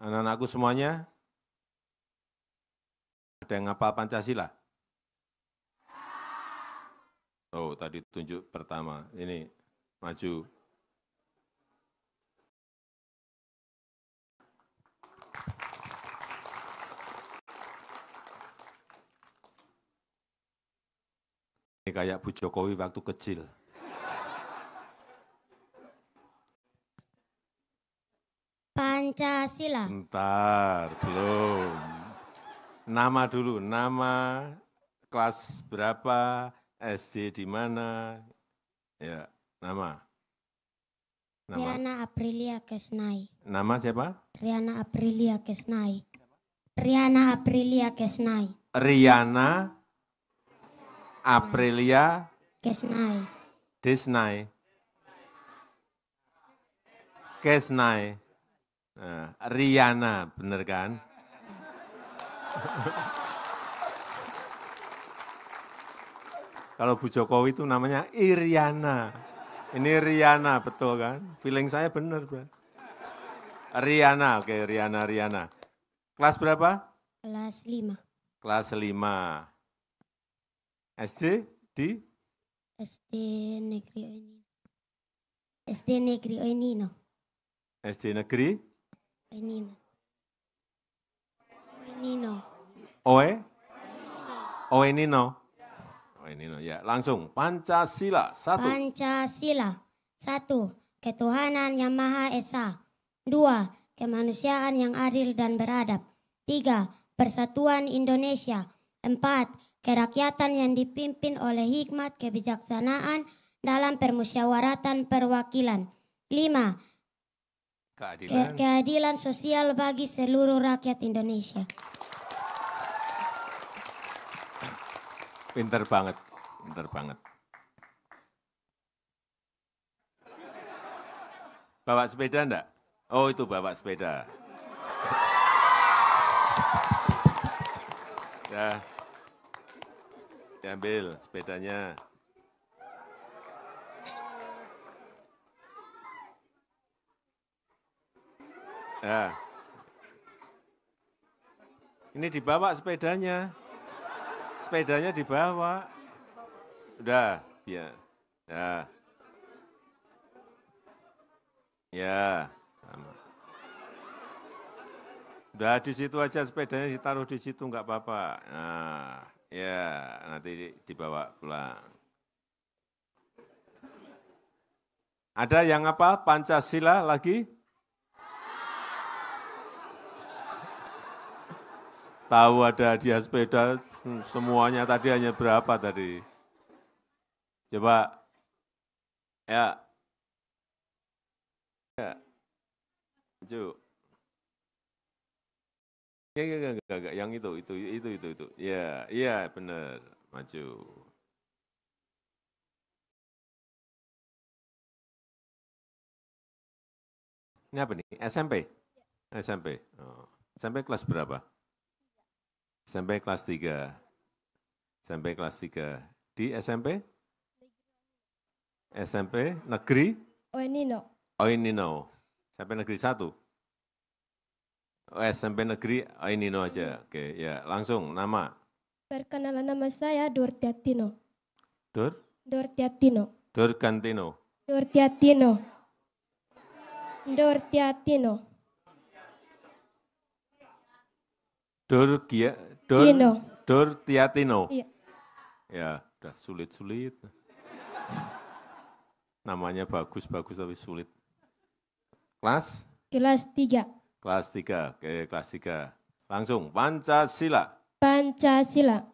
anak anakku semuanya, ada yang apa Pancasila? Oh, tadi tunjuk pertama, ini maju. Ini kayak Bu Jokowi waktu kecil. Pancasila. Sebentar, belum. Nama dulu, nama kelas berapa, SD di mana? Ya, nama. nama. Riana Aprilia Kesnai. Nama siapa? Riana Aprilia Kesnai. Riana Aprilia Kesnai. Riana Aprilia Kesnai. Disney. Kesnai. Nah, eh, Riana, bener kan? Kalau Bu Jokowi itu namanya Iriana. Ini Riana, betul kan? Feeling saya bener, bu. Riana, oke Riana, Riana. Kelas berapa? Kelas lima. Kelas lima. SD di? SD Negeri Oini. SD Negeri no. SD Negeri? Enino, Enino, Oe? Oe Nino, ya. Langsung Pancasila satu. Pancasila satu. Ketuhanan yang Maha Esa. Dua. Kemanusiaan yang adil dan beradab. Tiga. Persatuan Indonesia. Empat. Kerakyatan yang dipimpin oleh hikmat kebijaksanaan dalam permusyawaratan perwakilan. Lima keadilan, keadilan sosial bagi seluruh rakyat Indonesia. Pinter banget, pinter banget. Bawa sepeda enggak? Oh itu bawa sepeda. ya, diambil sepedanya. Ya. Ini dibawa sepedanya. Sepedanya dibawa. Udah, ya. Ya. Ya. Udah di situ aja sepedanya ditaruh di situ nggak apa-apa. Nah, ya nanti dibawa pulang. Ada yang apa? Pancasila lagi? tahu ada hadiah sepeda, hmm, semuanya tadi hanya berapa tadi? Coba, ya, ya, Ju. Ya, ya, ya, enggak, ya, enggak, ya, yang itu, itu, itu, itu, itu. Ya, ya benar, maju. Ini apa nih? SMP? SMP. Oh. SMP kelas berapa? SMP kelas 3. SMP kelas 3. Di SMP? SMP negeri? Oinino. Oh, Oinino. Oh, SMP negeri 1? Oh, SMP negeri Oinino oh, aja. Hmm. Oke, okay, ya. Langsung nama. Perkenalan nama saya Dordiatino. Dur Dordiatino. Dorgantino. Dordiatino. Dordiatino. Dorgia, Dur, iya dong. Dur Tiatino. Iya. Ya, udah sulit-sulit. Namanya bagus-bagus tapi sulit. Kelas? Kelas tiga. Kelas tiga, oke kelas tiga. Langsung, Pancasila. Pancasila.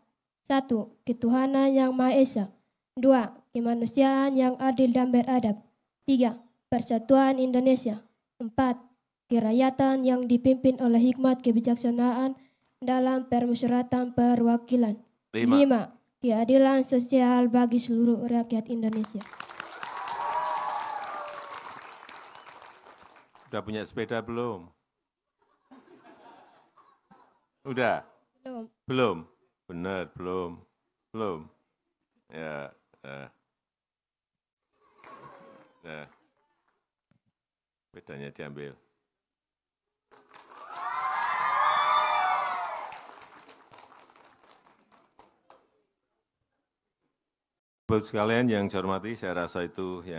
Satu, ketuhanan yang Maha Esa. Dua, kemanusiaan yang adil dan beradab. Tiga, persatuan Indonesia. Empat, kerakyatan yang dipimpin oleh hikmat kebijaksanaan dalam permusyawaratan perwakilan. Lima. Lima. Keadilan sosial bagi seluruh rakyat Indonesia. Udah punya sepeda belum? Udah? Belum. Belum? Benar, belum. Belum. Ya, ya. Nah. Ya. Bedanya diambil. ibu sekalian yang saya hormati saya rasa itu yang